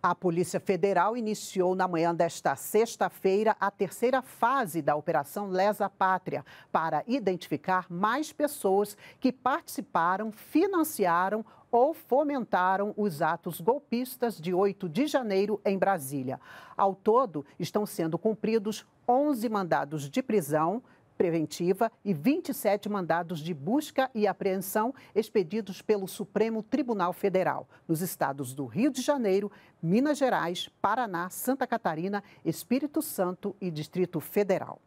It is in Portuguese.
A Polícia Federal iniciou na manhã desta sexta-feira a terceira fase da Operação Lesa Pátria para identificar mais pessoas que participaram, financiaram ou fomentaram os atos golpistas de 8 de janeiro em Brasília. Ao todo, estão sendo cumpridos 11 mandados de prisão, preventiva e 27 mandados de busca e apreensão expedidos pelo Supremo Tribunal Federal nos estados do Rio de Janeiro, Minas Gerais, Paraná, Santa Catarina, Espírito Santo e Distrito Federal.